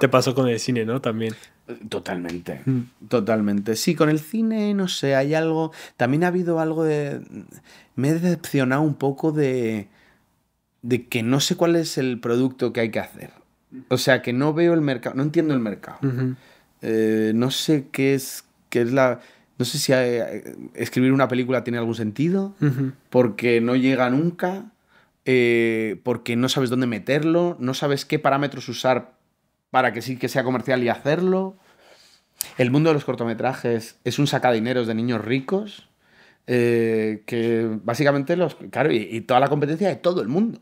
Te pasó con el cine, ¿no? También. Totalmente, mm. totalmente. Sí, con el cine, no sé, hay algo. También ha habido algo de. Me he decepcionado un poco de. de que no sé cuál es el producto que hay que hacer. O sea, que no veo el mercado, no entiendo el mercado. Eh, no sé qué es, qué es la. No sé si escribir una película tiene algún sentido, porque no llega nunca, eh, porque no sabes dónde meterlo, no sabes qué parámetros usar para que sí que sea comercial y hacerlo. El mundo de los cortometrajes es un sacadineros de niños ricos, eh, que básicamente los... Claro, y, toda la competencia de todo el mundo.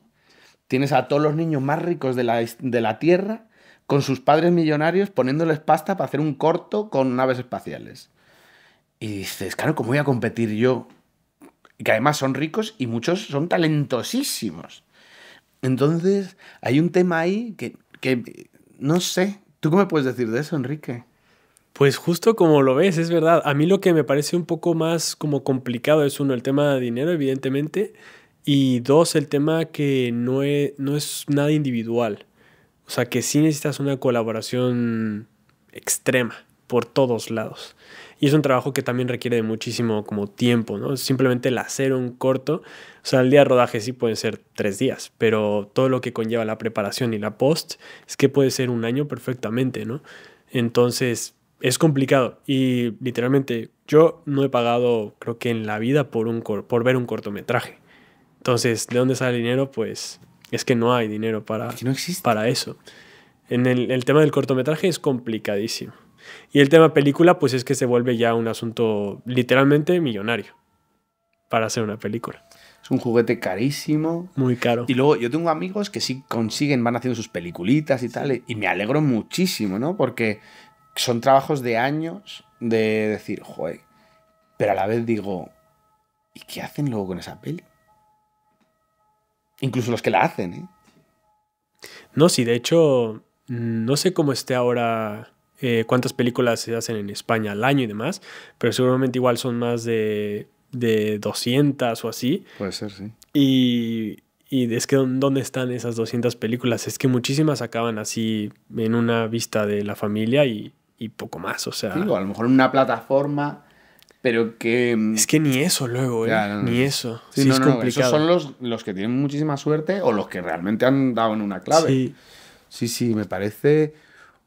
Tienes a todos los niños más ricos de la, Tierra con sus padres millonarios poniéndoles pasta para hacer un corto con naves espaciales. Y dices, claro, ¿cómo voy a competir yo? que además son ricos y muchos son talentosísimos. Entonces, hay un tema ahí que, que no sé. ¿Tú qué me puedes decir de eso, Enrique? Pues justo como lo ves, es verdad. A mí lo que me parece un poco más como complicado es uno, el tema de dinero, evidentemente, y dos, el tema que no es, no es nada individual. O sea, que sí necesitas una colaboración extrema por todos lados. Y es un trabajo que también requiere de muchísimo como tiempo, ¿no? Simplemente el hacer un corto, o sea, el día de rodaje sí pueden ser tres días, pero todo lo que conlleva la preparación y la post es que puede ser un año perfectamente, ¿no? Entonces, es complicado y literalmente yo no he pagado, creo que en la vida, por, un por ver un cortometraje. Entonces, ¿de dónde sale el dinero? Pues es que no hay dinero para, para eso. En el tema del cortometraje es complicadísimo. Y el tema película, pues es que se vuelve ya un asunto literalmente millonario para hacer una película. Es un juguete carísimo. Muy caro. Y luego yo tengo amigos que sí consiguen, van haciendo sus peliculitas y tal, y me alegro muchísimo, ¿no? Porque son trabajos de años de decir, joder, pero a la vez digo, ¿y qué hacen luego con esa peli? Incluso los que la hacen, ¿eh? No, sí, de hecho, no sé cómo esté ahora eh, cuántas películas se hacen en España al año y demás, pero seguramente igual son más de, 200 o así. Puede ser, sí. Y, y es que ¿dónde están esas 200 películas? Es que muchísimas acaban así en una vista de la familia y, y poco más, o sea... a lo mejor en una plataforma, pero que... Mm, es que ni eso luego, ¿eh? Ni eso. Sí, no, es Esos son los, los, que tienen muchísima suerte o los que realmente han dado en una clave. Sí, sí, sí me parece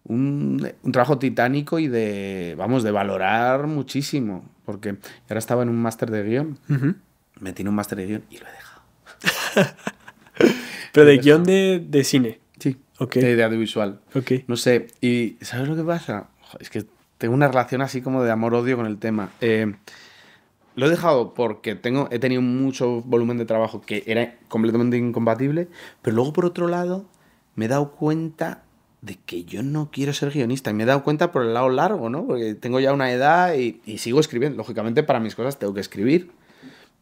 un, trabajo titánico y de, vamos, de valorar muchísimo. Porque ahora estaba en un máster de guión, me tiene un máster de guión y lo he dejado. Pero de guión de, cine. Sí, okay. de, audiovisual. Okay. No sé, y ¿sabes lo que pasa? es que tengo una relación así como de amor-odio con el tema. Eh, lo he dejado porque tengo, he tenido mucho volumen de trabajo que era completamente incompatible, pero luego por otro lado me he dado cuenta de que yo no quiero ser guionista. Y me he dado cuenta por el lado largo, ¿no? Porque tengo ya una edad y, sigo escribiendo. Lógicamente, para mis cosas tengo que escribir.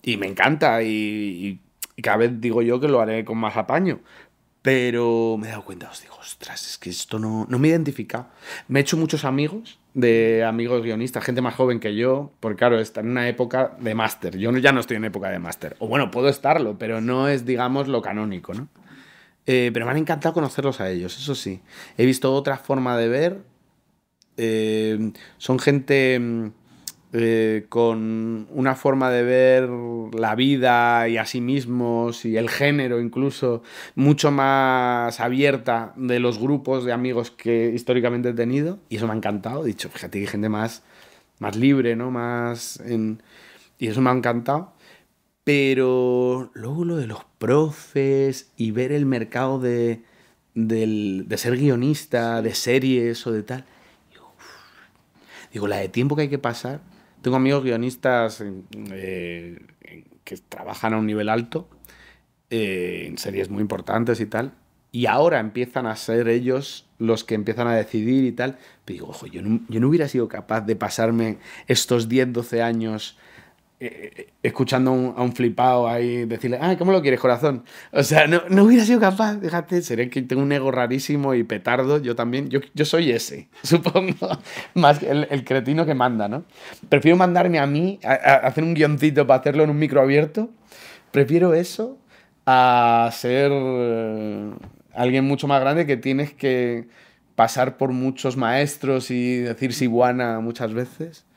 Y me encanta. Y, cada vez digo yo que lo haré con más apaño. Pero me he dado cuenta, os digo, ostras, es que esto no, me identifica. Me he hecho muchos amigos, de amigos guionistas, gente más joven que yo, porque claro, está en una época de máster. Yo ya no estoy en época de máster. O bueno, puedo estarlo, pero no es, digamos, lo canónico, ¿no? Eh, pero me han encantado conocerlos a ellos, eso sí. He visto otra forma de ver. Eh, son gente mm, eh, con una forma de ver la vida y a sí mismos y el género incluso mucho más abierta de los grupos de amigos que históricamente he tenido. Y eso me ha encantado. dicho, fíjate, hay gente más, más libre, ¿no? Más Y eso me ha encantado. Pero luego lo de los profes y ver el mercado de, de ser guionista, de series o de tal. Digo, la de tiempo que hay que pasar. Tengo amigos guionistas eh, que trabajan a un nivel alto, eh, en series muy importantes y tal. Y ahora empiezan a ser ellos los que empiezan a decidir y tal. Pero digo, ojo, yo no, yo no hubiera sido capaz de pasarme estos 10, 12 años eh, eh, escuchando a un flipado ahí decirle, ah, ¿cómo lo quieres, corazón? O sea, no, hubiera sido capaz, fíjate, seré que tengo un ego rarísimo y petardo, yo también, yo, soy ese, supongo, más el, el cretino que manda, ¿no? Prefiero mandarme a mí, a, hacer un guioncito para hacerlo en un micro abierto, prefiero eso a ser eh, alguien mucho más grande que tienes que pasar por muchos maestros y decir si iguana muchas veces